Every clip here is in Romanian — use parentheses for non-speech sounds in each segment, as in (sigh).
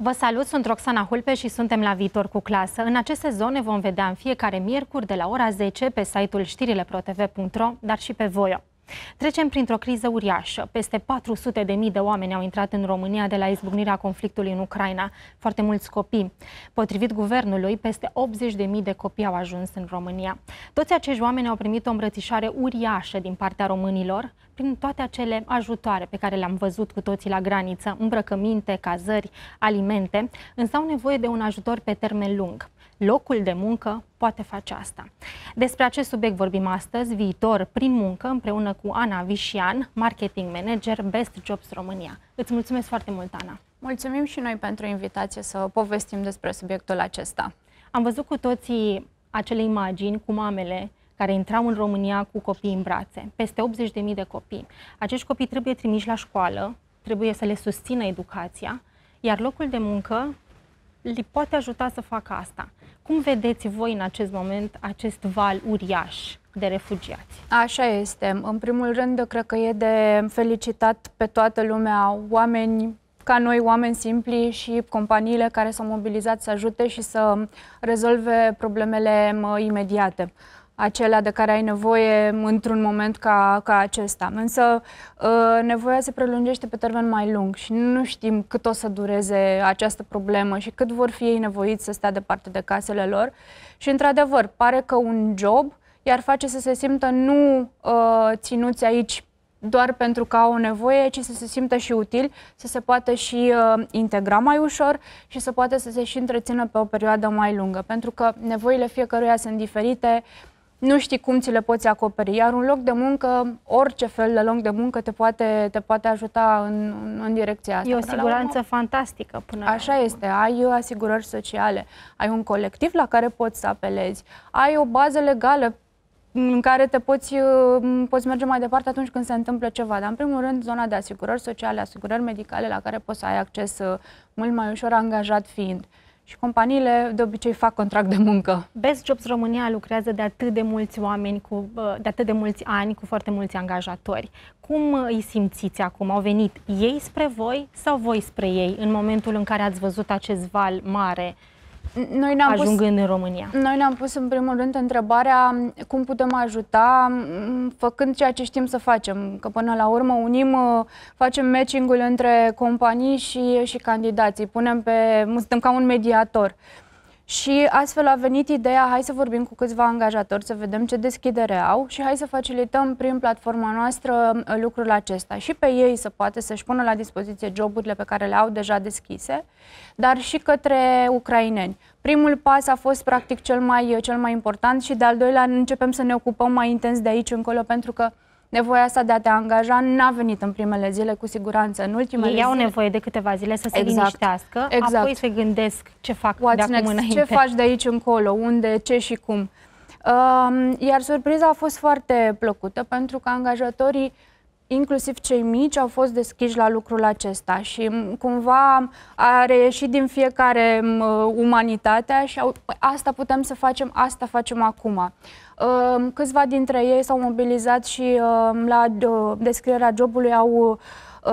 Vă salut, sunt Roxana Hulpe și suntem la Viitor cu Clasă. În aceste zone vom vedea în fiecare miercuri de la ora 10 pe site-ul știrile.protv.ro, dar și pe Voio. Trecem printr-o criză uriașă. Peste 400 de mii de oameni au intrat în România de la izbucnirea conflictului în Ucraina, foarte mulți copii. Potrivit guvernului, peste 80 de mii de copii au ajuns în România. Toți acești oameni au primit o îmbrățișare uriașă din partea românilor, prin toate acele ajutoare pe care le-am văzut cu toții la graniță, îmbrăcăminte, cazări, alimente, însă au nevoie de un ajutor pe termen lung locul de muncă poate face asta. Despre acest subiect vorbim astăzi, viitor prin muncă, împreună cu Ana Vișian, marketing manager Best Jobs România. Îți mulțumesc foarte mult, Ana! Mulțumim și noi pentru invitație să povestim despre subiectul acesta. Am văzut cu toții acele imagini cu mamele care intrau în România cu copii în brațe, peste 80.000 de copii. Acești copii trebuie trimiși la școală, trebuie să le susțină educația, iar locul de muncă li poate ajuta să facă asta. Cum vedeți voi în acest moment acest val uriaș de refugiați. Așa este. În primul rând, cred că e de felicitat pe toată lumea, oameni ca noi, oameni simpli și companiile care s-au mobilizat să ajute și să rezolve problemele imediate acelea de care ai nevoie într-un moment ca, ca acesta. Însă uh, nevoia se prelungește pe termen mai lung și nu știm cât o să dureze această problemă și cât vor fi ei nevoiți să stea departe de casele lor. Și într-adevăr, pare că un job iar face să se simtă nu uh, ținuți aici doar pentru că au o nevoie, ci să se simtă și util, să se poată și uh, integra mai ușor și să poată să se și întrețină pe o perioadă mai lungă, pentru că nevoile fiecăruia sunt diferite, nu știi cum ți le poți acoperi, iar un loc de muncă, orice fel de loc de muncă te poate, te poate ajuta în, în direcția asta. E o siguranță fantastică până Așa la este, ai asigurări sociale, ai un colectiv la care poți să apelezi, ai o bază legală în care te poți, poți merge mai departe atunci când se întâmplă ceva. Dar, în primul rând, zona de asigurări sociale, asigurări medicale la care poți să ai acces uh, mult mai ușor angajat fiind. Uh, și companiile de obicei fac contract de muncă. Best Jobs România lucrează de atât de mulți oameni, cu, de atât de mulți ani, cu foarte mulți angajatori. Cum uh, îi simțiți acum? Au venit ei spre voi sau voi spre ei în momentul în care ați văzut acest val mare noi ne-am ajungând pus, în România? Noi ne-am pus în primul rând întrebarea cum putem ajuta făcând ceea ce știm să facem, că până la urmă unim, uh, facem matching-ul între companii și, și candidații, punem pe, suntem ca un mediator. Și astfel a venit ideea, hai să vorbim cu câțiva angajatori, să vedem ce deschidere au și hai să facilităm prin platforma noastră uh, lucrul acesta. Și pe ei să poate să-și pună la dispoziție joburile pe care le au deja deschise, dar și către ucraineni. Primul pas a fost practic cel mai, cel mai important și de-al doilea începem să ne ocupăm mai intens de aici încolo pentru că Nevoia asta de a te angaja n-a venit în primele zile, cu siguranță. În ultimele zile. Ei au zile... nevoie de câteva zile să se exact. liniștească, exact. apoi se gândesc ce fac What's de acum next? înainte. Ce faci de aici încolo, unde, ce și cum. Uh, iar surpriza a fost foarte plăcută, pentru că angajatorii inclusiv cei mici au fost deschiși la lucrul acesta și cumva a reieșit din fiecare uh, umanitatea și au, păi, asta putem să facem, asta facem acum. Ehm, câțiva dintre ei s-au mobilizat și ehm, la uh, descrierea jobului au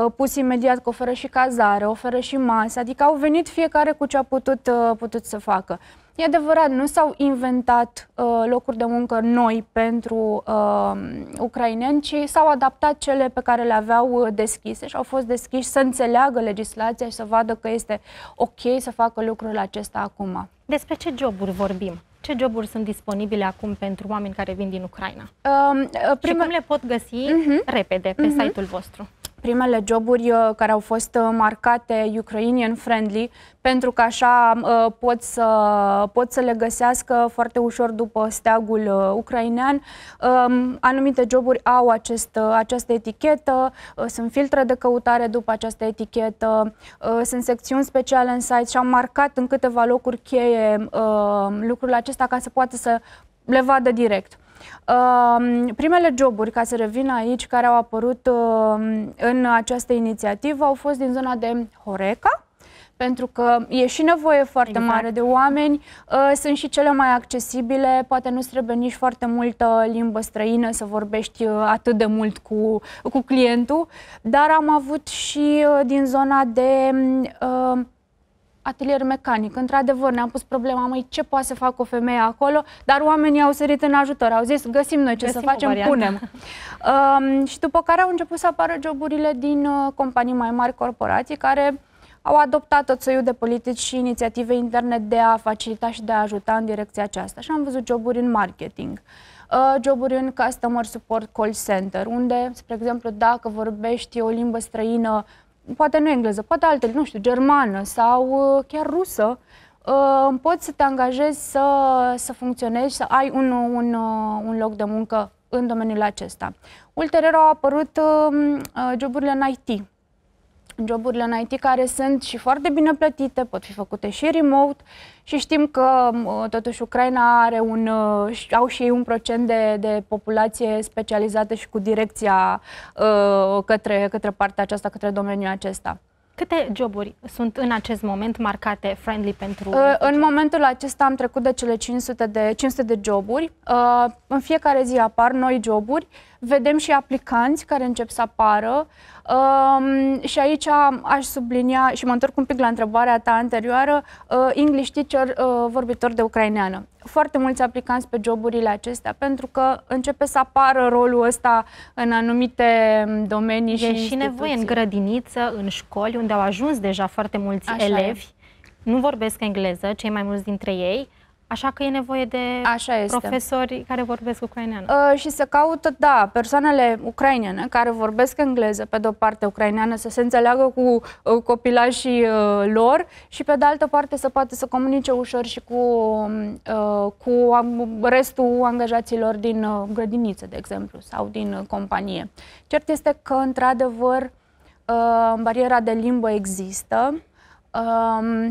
Uh, pus imediat că oferă și cazare, oferă și masă, adică au venit fiecare cu ce a putut, uh, putut să facă. E adevărat, nu s-au inventat uh, locuri de muncă noi pentru uh, ucraineni, ci s-au adaptat cele pe care le aveau uh, deschise și au fost deschiși să înțeleagă legislația și să vadă că este ok să facă lucrurile acesta acum. Despre ce joburi vorbim? Ce joburi sunt disponibile acum pentru oameni care vin din Ucraina? Um, uh, prima... Și cum le pot găsi uh-huh. repede pe uh-huh. site-ul vostru? primele joburi uh, care au fost uh, marcate Ukrainian friendly, pentru că așa uh, pot să, pot să le găsească foarte ușor după steagul ucrainean. Um, anumite joburi au acest, această etichetă, sunt filtre de căutare după această etichetă, sunt secțiuni speciale în site și am marcat în câteva locuri cheie lucrul acesta ca să poată să le vadă direct. Uh, primele joburi, ca să revin aici, care au apărut uh, în această inițiativă au fost din zona de Horeca, pentru că e și nevoie foarte exact. mare de oameni, uh, sunt și cele mai accesibile, poate nu trebuie nici foarte multă limbă străină să vorbești ă, atât de mult cu, cu clientul, dar am avut și ă, din zona de atelier mecanic. Într-adevăr, ne-am pus problema, mai ce poate să facă o femeie acolo, dar oamenii au sărit în ajutor, au zis, găsim noi ce găsim să facem, punem. um, (laughs) și după care au început să apară joburile din uh, companii mai mari, corporații, care au adoptat tot soiul de politici și inițiative interne de a facilita și de a ajuta în direcția aceasta. Și am văzut joburi în marketing, uh, joburi în customer support call center, unde, spre exemplu, dacă vorbești o limbă străină poate nu engleză, poate altele, nu știu, germană sau uh, chiar rusă, uh, poți să te angajezi să, să funcționezi, să ai un, un, uh, un loc de muncă în domeniul acesta. Ulterior au apărut um, joburile în IT, joburile în IT care sunt și foarte bine plătite, pot fi făcute și remote și știm că totuși Ucraina are un, uh, au și ei un procent de, de populație specializată și cu direcția uh, către, către partea aceasta, către domeniul acesta. Câte joburi sunt în acest moment marcate friendly pentru... Uh, în momentul acesta am trecut de cele 500 de, 500 de joburi. Uh, în fiecare zi apar noi joburi. Uh, vedem și aplicanți care încep să apară um, și aici aș sublinia și mă întorc un pic la întrebarea ta anterioară, uh, English teacher uh, vorbitor de ucraineană. Foarte mulți aplicanți pe joburile acestea pentru că începe să apară rolul ăsta în anumite um, domenii e și instituții. și nevoie în grădiniță, în școli, unde au ajuns deja foarte mulți Așa elevi, e. nu vorbesc engleză, cei mai mulți dintre ei, Așa că e nevoie de Așa este. profesori care vorbesc ucraineană. Uh, și să caută, da, persoanele ucrainene care vorbesc engleză, pe de-o parte ucraineană, să se înțeleagă cu uh, copilașii uh, lor și pe de altă parte să poată să comunice ușor și cu, um, uh, cu restul angajaților din uh, grădiniță, de exemplu, sau din uh, companie. Cert este că, într-adevăr, uh, bariera de limbă există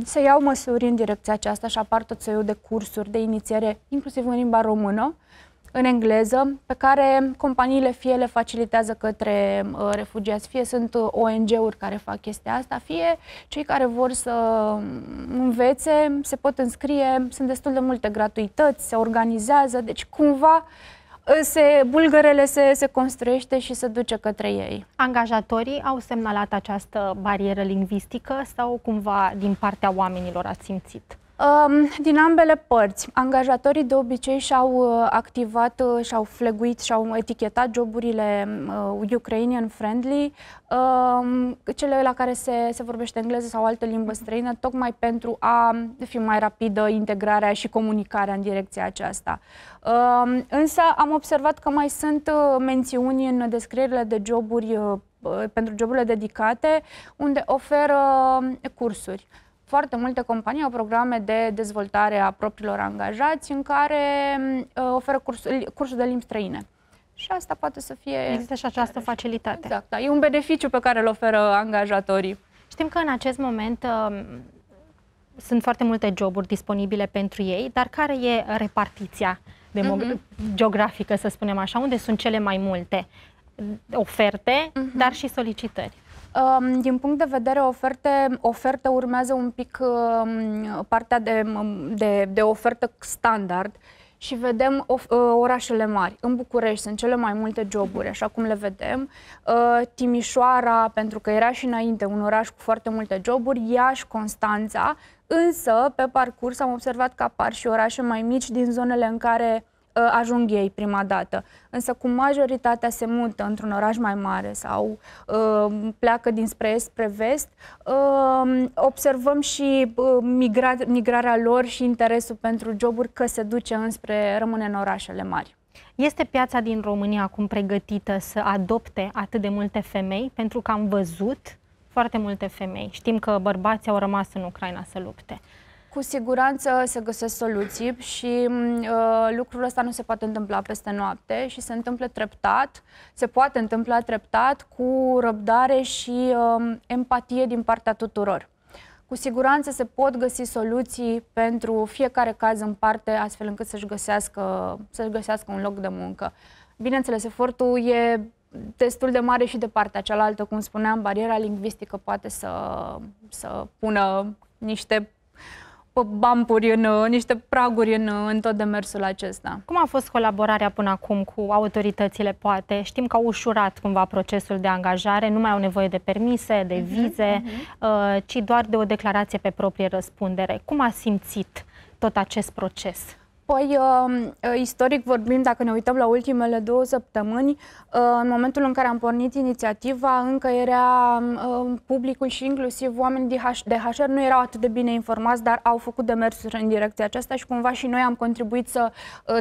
se iau măsuri în direcția aceasta și apar tot soiul de cursuri de inițiere, inclusiv în limba română, în engleză, pe care companiile fie le facilitează către uh, refugiați, fie sunt uh, ONG-uri care fac chestia asta, fie cei care vor să mm, învețe, se pot înscrie, sunt destul de multe gratuități, se organizează, deci cumva uh, se, bulgărele se, se construiește și se duce către ei. Angajatorii au semnalat această barieră lingvistică sau cumva din partea oamenilor ați simțit? Din ambele părți, angajatorii de obicei și-au uh, activat, uh, și-au fleguit, și-au etichetat joburile uh, Ukrainian friendly, um, cele la care se, se vorbește engleză sau altă limbă mhm. străină, tocmai pentru a fi mai rapidă integrarea și comunicarea în direcția aceasta. Um, însă am observat că mai sunt mențiuni în descrierile de joburi pentru joburile dedicate, unde oferă cursuri foarte multe companii au programe de dezvoltare a propriilor angajați în care uh, oferă cursuri cursuri de limbi străine. Și asta poate să fie... Există și această facilitate. Exact, da. E un beneficiu pe care îl oferă angajatorii. Știm că în acest moment uh, sunt foarte multe joburi disponibile pentru ei, dar care e repartiția uh-huh. geografică, să spunem așa? Unde sunt cele mai multe mm, oferte, uh-huh. dar și solicitări? Din punct de vedere oferte, oferte urmează un pic partea de, de, de ofertă standard și vedem uh, orașele mari. În București sunt cele mai multe joburi, așa cum le vedem. Uh, Timișoara, pentru că era și înainte un oraș cu foarte multe joburi, Iași, Constanța, însă pe parcurs am observat că apar și orașe mai mici din zonele în care Uh, ajung ei prima dată. Însă cum majoritatea se mută într-un oraș mai mare sau uh, pleacă dinspre est spre vest, uh, observăm și uh, migra migrarea lor și interesul pentru joburi că se duce înspre rămâne în orașele mari. Este piața din România acum pregătită să adopte atât de multe femei? Pentru că am văzut foarte multe femei. Știm că bărbații au rămas în Ucraina să lupte cu siguranță se găsesc soluții și mm, uh, lucrul ăsta nu se poate întâmpla peste noapte și se întâmplă treptat, se poate întâmpla treptat cu răbdare și uh, empatie din partea tuturor. Cu siguranță se pot găsi soluții pentru fiecare caz în parte, astfel încât să-și găsească, să găsească un loc de muncă. Bineînțeles, efortul e destul de mare și de partea cealaltă, cum spuneam, bariera lingvistică poate să, să pună niște bampuri, în, uh, niște praguri în, uh, în tot demersul acesta. Cum a fost colaborarea până acum cu autoritățile, poate? Știm că au ușurat cumva procesul de angajare, nu mai au nevoie de permise, de mhm, vize, uh-huh, uh-huh. ci doar de o declarație pe proprie răspundere. Cum a simțit tot acest proces? Păi, um, uh, istoric vorbim, dacă ne uităm la ultimele două săptămâni, uh, în momentul în care am pornit inițiativa, încă era um, uh, publicul și inclusiv oamenii de HR nu erau atât de bine informați, dar au făcut demersuri în direcția aceasta și cumva și noi am contribuit să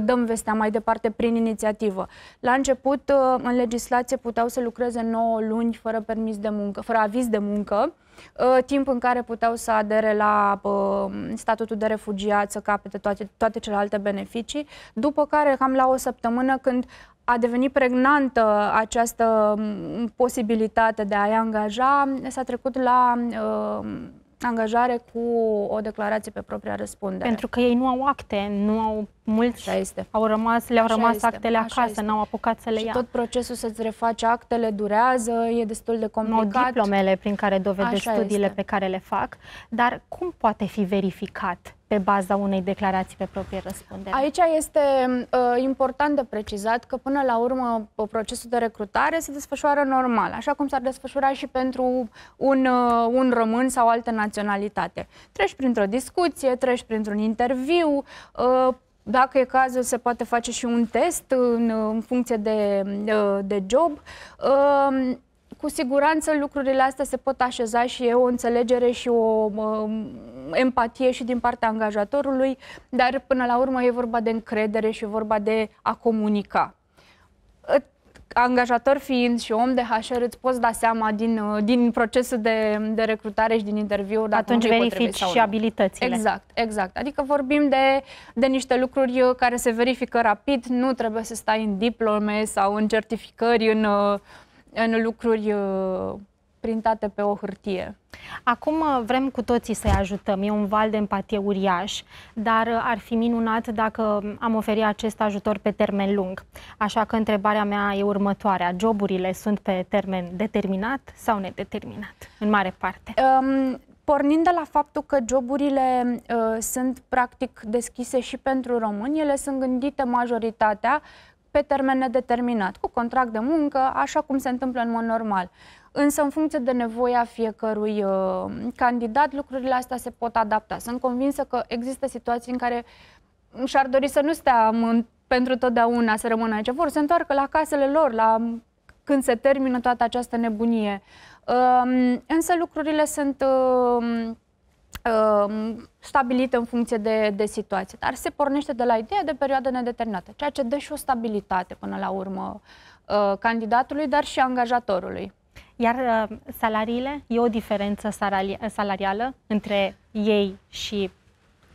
dăm vestea mai departe prin inițiativă. La început, în legislație puteau să lucreze 9 luni fără permis de muncă, fără aviz de muncă. Uh, timp în care puteau să adere la uh, statutul de refugiat, să capete toate, toate celelalte beneficii, după care cam la o săptămână când a devenit pregnantă această mm, posibilitate de a-i angaja, s-a trecut la uh, angajare cu o declarație pe propria răspundere. Pentru că ei nu au acte, nu au mulți Așa este. au rămas, le-au Așa rămas este. actele Așa acasă, n-au apucat să le și ia. tot procesul să-ți refaci actele durează, e destul de complicat. Nu au diplomele prin care dovedești studiile este. pe care le fac, dar cum poate fi verificat pe baza unei declarații pe proprie răspundere. Aici este uh, important de precizat că până la urmă ă, procesul de recrutare se desfășoară normal, așa cum s-ar desfășura și pentru un, uh, un român sau altă naționalitate. Treci printr-o discuție, treci printr-un interviu, uh, dacă e cazul, se poate face și un test în, în funcție de, de job. Uh, cu siguranță lucrurile astea se pot așeza și e o înțelegere și o uh, empatie și din partea angajatorului, dar până la urmă e vorba de încredere și vorba de a comunica. Angajator fiind și om de HR, îți poți da seama din, uh, din procesul de, de recrutare și din interviu dacă Atunci verifici și abilitățile. Exact, exact. Adică vorbim de, de niște lucruri uh, care se verifică rapid, nu trebuie să stai în diplome sau în certificări, în uh, în lucruri uh, printate pe o hârtie. Acum uh, vrem cu toții să-i ajutăm. E un val de empatie uriaș, dar uh, ar fi minunat dacă um, am oferi acest ajutor pe termen lung. Așa că întrebarea mea e următoarea. Joburile sunt pe termen determinat sau nedeterminat, în mare parte? Um, pornind de la faptul că joburile uh, sunt practic deschise și pentru români, ele sunt gândite majoritatea pe termen nedeterminat, cu contract de muncă, așa cum se întâmplă în mod normal. Însă, în funcție de nevoia fiecărui uh, candidat, lucrurile astea se pot adapta. Sunt convinsă că există situații în care și-ar dori să nu stea în, pentru totdeauna să rămână aici. Vor să întoarcă la casele lor, la când se termină toată această nebunie. Uh, însă lucrurile sunt uh, Um, stabilită în funcție de, de situație. Dar se pornește de la ideea de perioadă nedeterminată, ceea ce dă și o stabilitate până la urmă uh, candidatului, dar și angajatorului. Iar uh, salariile, e o diferență salarială între ei și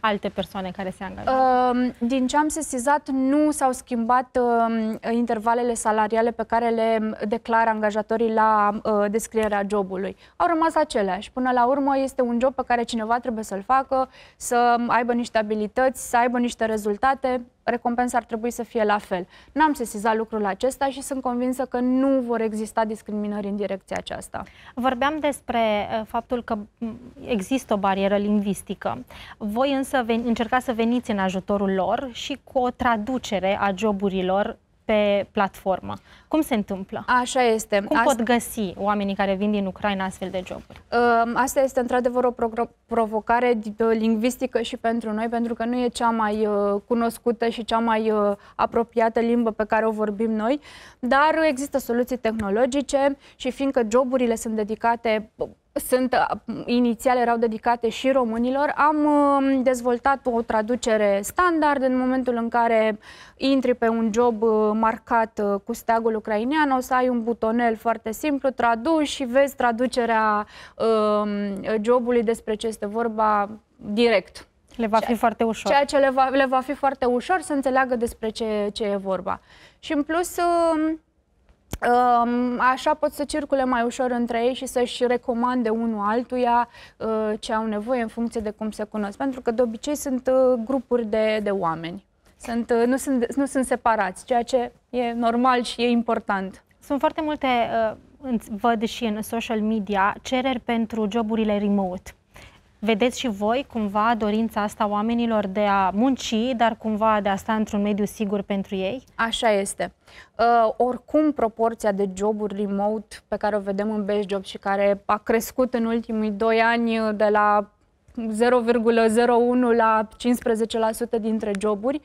alte persoane care se angajează? Ehm, din ce am sesizat, nu s-au schimbat ehm, intervalele salariale pe care le mm, declară angajatorii la eh, descrierea jobului. Au rămas aceleași. Până la urmă, este un job pe care cineva trebuie să-l facă, să mm, aibă niște abilități, să aibă niște rezultate recompensa ar trebui să fie la fel. N-am sesizat lucrul acesta și sunt convinsă că nu vor exista discriminări în direcția aceasta. Vorbeam despre uh, faptul că mm, există o barieră lingvistică. Voi însă încercați să veniți în ajutorul lor și cu o traducere a joburilor pe platformă. Cum se întâmplă? Așa este. Cum Asta... pot găsi oamenii care vin din Ucraina astfel de joburi? Asta este într-adevăr o provocare uh, lingvistică și pentru noi, pentru că nu e cea mai uh, cunoscută și cea mai uh, apropiată limbă pe care o vorbim noi, dar există soluții tehnologice și fiindcă joburile sunt dedicate sunt, inițial erau dedicate și românilor. Am um, dezvoltat o traducere standard în momentul în care intri pe un job uh, marcat uh, cu steagul ucrainean, o să ai un butonel foarte simplu, traduci și vezi traducerea um, jobului despre ce este vorba direct. Le va ceea, fi foarte ușor. Ceea ce le va, le va fi foarte ușor să înțeleagă despre ce, ce e vorba. Și în plus um, Așa pot să circule mai ușor între ei și să-și recomande unul altuia uh, ce au nevoie în funcție de cum se cunosc. Pentru că de obicei sunt uh, grupuri de, de oameni. Sunt, uh, nu, sunt, nu sunt separați, ceea ce e normal și e important. Sunt foarte multe, văd și în social media, cereri pentru joburile remote Vedeți și voi cumva dorința asta oamenilor de a munci, dar cumva de a sta într-un mediu sigur pentru ei? Așa este. Uh, oricum, proporția de joburi remote pe care o vedem în Best Job și care a crescut în ultimii doi ani uh, de la 0,01 la 15% dintre joburi,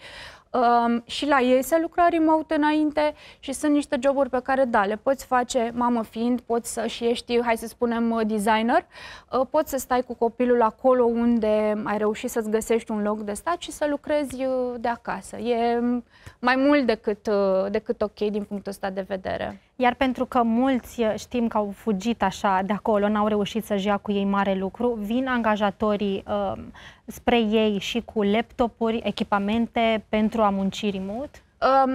um, și la ei se lucra remote înainte și sunt niște joburi pe care, da, le poți face mamă fiind, poți să și ești, hai să spunem, uh, designer, uh, poți să stai cu copilul acolo unde ai reușit să-ți găsești un loc de stat și să lucrezi uh, de acasă. E mai mult decât, uh, decât ok din punctul ăsta de vedere. Iar pentru că mulți știm că au fugit așa de acolo, n-au reușit să-și ia cu ei mare lucru, vin angajatorii uh, spre ei și cu laptopuri, echipamente pentru a munci remote?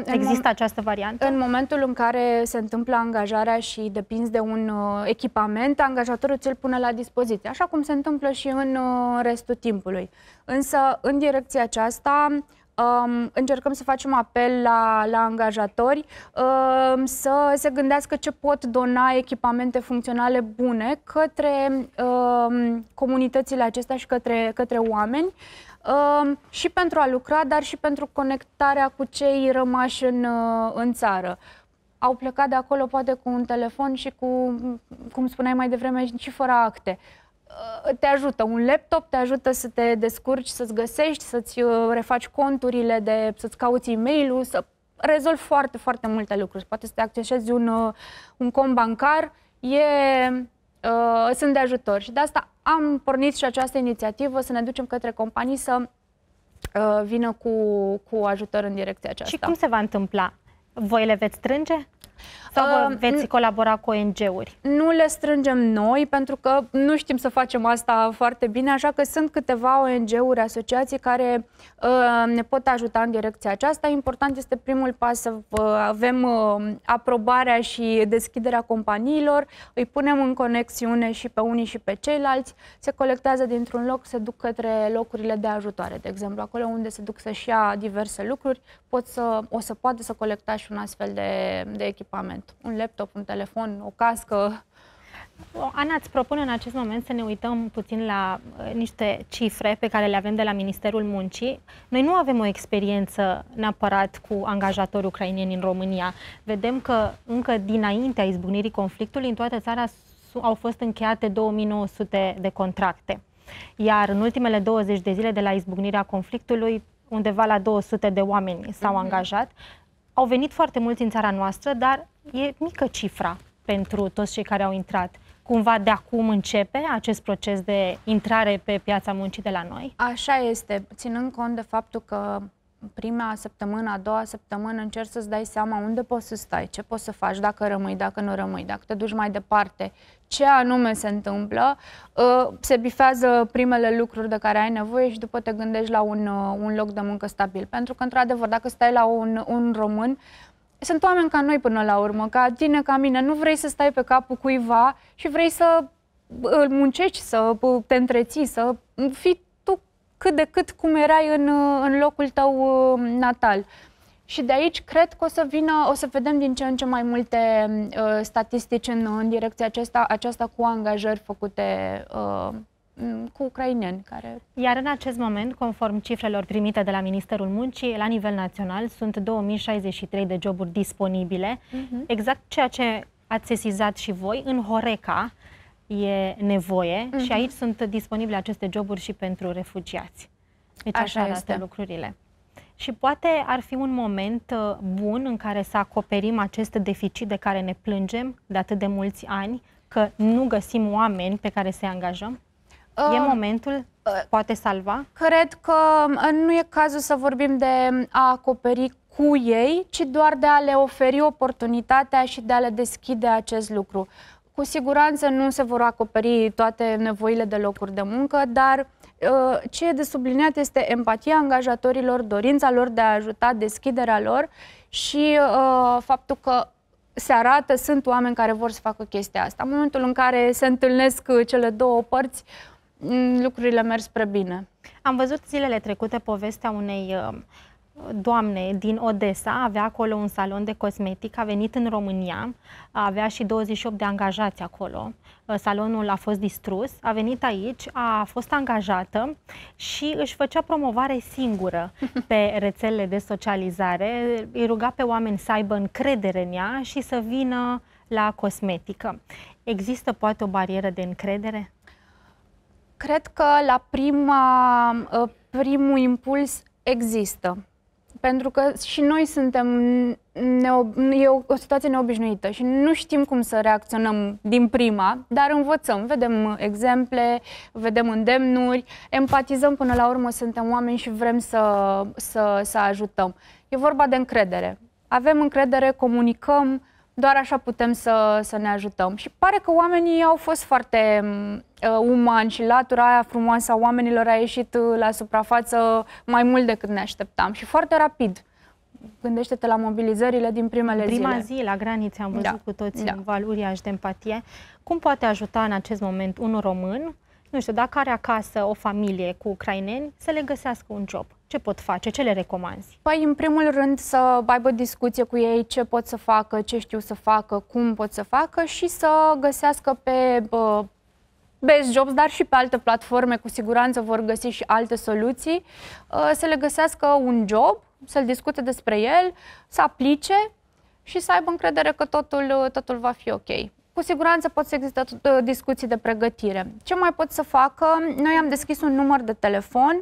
Există această variantă? În momentul în care se întâmplă angajarea și depinzi de un uh, echipament, angajatorul ți-l pune la dispoziție, așa cum se întâmplă și în uh, restul timpului. Însă, în direcția aceasta, um, încercăm să facem apel la, la angajatori um, să se gândească ce pot dona echipamente funcționale bune către um, comunitățile acestea și către, către oameni um, și pentru a lucra, dar și pentru conectarea cu cei rămași în, uh, în țară au plecat de acolo poate cu un telefon și cu, cum spuneai mai devreme, și fără acte. Uh, te ajută. Un laptop te ajută să te descurci, să-ți găsești, să-ți uh, refaci conturile, de, să-ți cauți e mail să rezolvi foarte, foarte multe lucruri. Poate să te accesezi un, uh, un cont bancar, e, uh, sunt de ajutor. Și de asta am pornit și această inițiativă să ne ducem către companii să uh, vină cu, cu ajutor în direcția aceasta. Și cum se va întâmpla? Voi le veți strânge? Sau uh, veți colabora cu ONG-uri? Nu le strângem noi, pentru că nu știm să facem asta foarte bine, așa că sunt câteva ONG-uri, asociații care uh, ne pot ajuta în direcția aceasta. Important este primul pas să avem uh, aprobarea și deschiderea companiilor, îi punem în conexiune și pe unii și pe ceilalți, se colectează dintr-un loc, se duc către locurile de ajutoare, de exemplu, acolo unde se duc să-și ia diverse lucruri, pot să, o să poată să colecta și un astfel de, de echipament moment. Un laptop, un telefon, o cască. Ana, îți propun în acest moment să ne uităm puțin la eh, niște cifre pe care le avem de la Ministerul Muncii. Noi nu avem o experiență neapărat cu angajatori ucrainieni în România. Vedem că încă dinaintea izbucnirii conflictului în toată țara au fost încheiate 2900 de contracte. Iar în ultimele 20 de zile de la izbucnirea conflictului, undeva la 200 de oameni s-au mhm. angajat. Au venit foarte mulți în țara noastră, dar e mică cifra pentru toți cei care au intrat. Cumva de acum începe acest proces de intrare pe piața muncii de la noi? Așa este, ținând cont de faptul că prima săptămână, a doua săptămână încerci să-ți dai seama unde poți să stai, ce poți să faci, dacă rămâi, dacă nu rămâi, dacă te duci mai departe, ce anume se întâmplă, ă, se bifează primele lucruri de care ai nevoie și după te gândești la un, ă, un loc de muncă stabil. Pentru că, într-adevăr, dacă stai la un, un român, sunt oameni ca noi până la urmă, ca tine, ca mine, nu vrei să stai pe capul cuiva și vrei să îl muncești, să te întreții, să fii cât de cât cum erai în, uh, în locul tău uh, natal. Și de aici cred că o să vină, o să vedem din ce în ce mai multe uh, statistici în, în direcția aceasta, aceasta cu angajări făcute uh, cu ucraineni. Care... Iar în acest moment, conform cifrelor primite de la Ministerul Muncii, la nivel național sunt 2063 de joburi disponibile, uh-huh. exact ceea ce ați sesizat și voi în Horeca, uh, e nevoie mm-hmm. și mhm. aici sunt disponibile aceste joburi și pentru refugiați. Deci așa, așa este lucrurile. Și poate ar fi un moment uh, bun în care să acoperim acest deficit de care ne plângem de atât de mulți ani, că nu găsim oameni pe care să-i angajăm? Uh, e um, momentul? Uh, poate salva? Cred că uh, nu e cazul să vorbim de a acoperi cu ei, ci doar de a le oferi oportunitatea și de a le deschide acest lucru. Cu siguranță nu se vor acoperi toate nevoile de locuri de muncă, dar ă, ce e de subliniat este empatia angajatorilor, dorința lor de a ajuta, deschiderea lor și ă, faptul că se arată, sunt oameni care vor să facă chestia asta. În momentul în care se întâlnesc cele două părți, lucrurile merg spre bine. Am văzut zilele trecute povestea unei uh, doamne din Odessa, avea acolo un salon de cosmetic, a venit în România, avea și 28 de angajați acolo. Uh, salonul a fost distrus, a venit aici, a fost angajată și își făcea promovare singură (laughs) pe rețelele de socializare. Îi ruga pe oameni să aibă încredere în ea și să vină la cosmetică. Există poate o barieră de încredere? Cred că la prima, uh, primul impuls există pentru că și noi suntem, neo- e o, o situație neobișnuită și nu știm cum să reacționăm din prima, dar învățăm, vedem exemple, vedem îndemnuri, empatizăm până la urmă, suntem oameni și vrem să, să, să ajutăm. E vorba de încredere. Avem încredere, comunicăm, doar așa putem să, să ne ajutăm. Și pare că oamenii au fost foarte mm, uh, umani și latura aia frumoasă a oamenilor a ieșit uh, la suprafață mai mult decât ne așteptam și foarte rapid. Gândește-te la mobilizările din primele Prima zile. Prima zi la granițe am da. văzut da. cu toți da. valuri de empatie. Cum poate ajuta în acest moment un român nu știu, dacă are acasă o familie cu ucraineni, să le găsească un job. Ce pot face? Ce le recomanzi? Păi, în primul rând, să aibă discuție cu ei ce pot să facă, ce știu să facă, cum pot să facă și să găsească pe bă, Best Jobs, dar și pe alte platforme, cu siguranță vor găsi și alte soluții, ă, să le găsească un job, să-l discute despre el, să aplice și să aibă încredere că totul, totul va fi ok. Cu siguranță pot să există uh, discuții de pregătire. Ce mai pot să facă? Noi am deschis un număr de telefon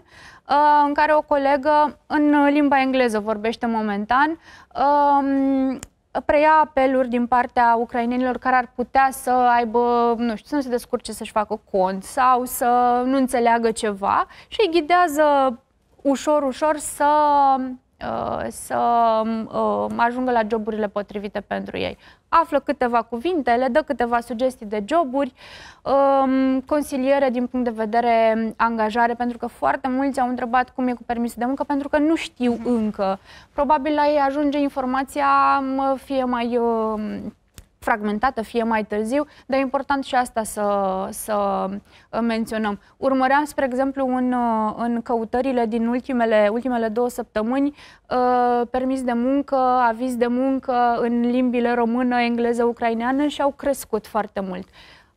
uh, în care o colegă în limba engleză vorbește momentan um, preia apeluri din partea ucrainenilor care ar putea să aibă, nu știu, să nu se descurce să-și facă cont sau să nu înțeleagă ceva și îi ghidează ușor, ușor să uh, să um, ajungă la joburile potrivite pentru ei află câteva cuvinte, le dă câteva sugestii de joburi, um, consiliere din punct de vedere angajare, pentru că foarte mulți au întrebat cum e cu permisul de muncă, pentru că nu știu mhm. încă. Probabil la ei ajunge informația fie mai... Uh, fragmentată, fie mai târziu, dar e important și asta să, să uh, menționăm. Urmăream, spre exemplu, în, uh, în căutările din ultimele, ultimele două săptămâni uh, permis de muncă, aviz de muncă în limbile română, engleză, ucraineană și au crescut foarte mult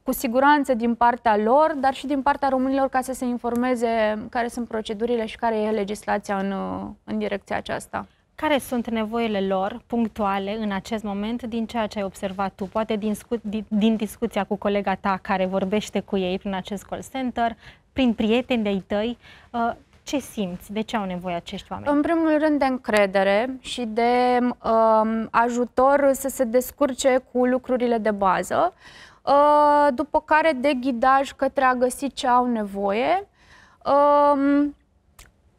cu siguranță din partea lor, dar și din partea românilor ca să se informeze care sunt procedurile și care e legislația în, în direcția aceasta care sunt nevoile lor punctuale în acest moment din ceea ce ai observat tu, poate din, scu- din, din discuția cu colega ta care vorbește cu ei prin acest call center, prin prieteni de-ai tăi, uh, ce simți? De ce au nevoie acești oameni? În primul rând de încredere și de um, ajutor să se descurce cu lucrurile de bază, uh, după care de ghidaj către a găsi ce au nevoie. Um,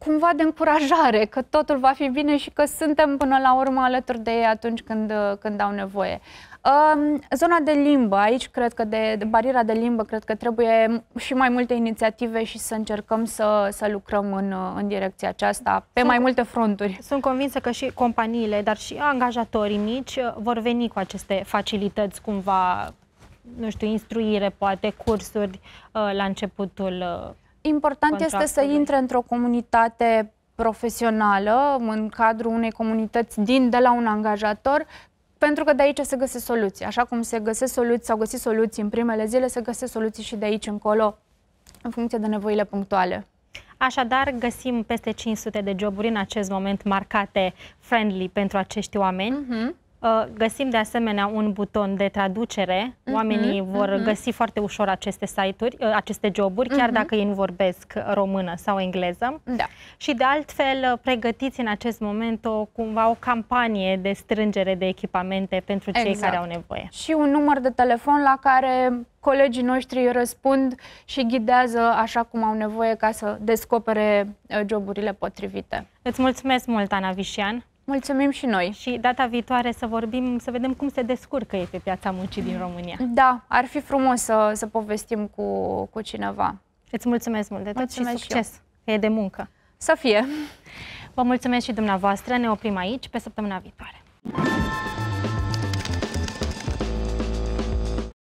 cumva de încurajare că totul va fi bine și că suntem până la urmă alături de ei atunci când, când au nevoie. Um, zona de limbă, aici cred că de, de bariera de limbă, cred că trebuie și mai multe inițiative și să încercăm să, să lucrăm în, în direcția aceasta pe sunt, mai multe fronturi. Sunt convinsă că și companiile, dar și angajatorii mici uh, vor veni cu aceste facilități cumva, nu știu, instruire, poate cursuri uh, la începutul uh, Important este să intre într-o comunitate profesională, în cadrul unei comunități din, de la un angajator, pentru că de aici se găsesc soluții. Așa cum se găsesc soluții, s-au găsit soluții în primele zile, se găsesc soluții și de aici încolo, în funcție de nevoile punctuale. Așadar, găsim peste 500 de joburi în acest moment marcate friendly pentru acești oameni. Uh-huh. Uh, găsim de asemenea un buton de traducere. Mhm, Oamenii uh-huh, vor uh-huh. găsi foarte ușor aceste site-uri, uh, aceste joburi, chiar uh-huh. dacă ei nu vorbesc română sau engleză. Da. Și de altfel, uh, pregătiți în acest moment o, cumva o campanie de strângere de echipamente pentru cei exact. care au nevoie. Și un număr de telefon la care colegii noștri răspund și ghidează așa cum au nevoie ca să descopere joburile potrivite. Îți mulțumesc mult, Ana Vișian! Mulțumim și noi. Și data viitoare să vorbim, să vedem cum se descurcă ei pe piața muncii din România. Da, ar fi frumos să, să povestim cu, cu cineva. Îți mulțumesc mult de tot mulțumesc și succes. Și e de muncă. Să fie. Vă mulțumesc și dumneavoastră. Ne oprim aici pe săptămâna viitoare.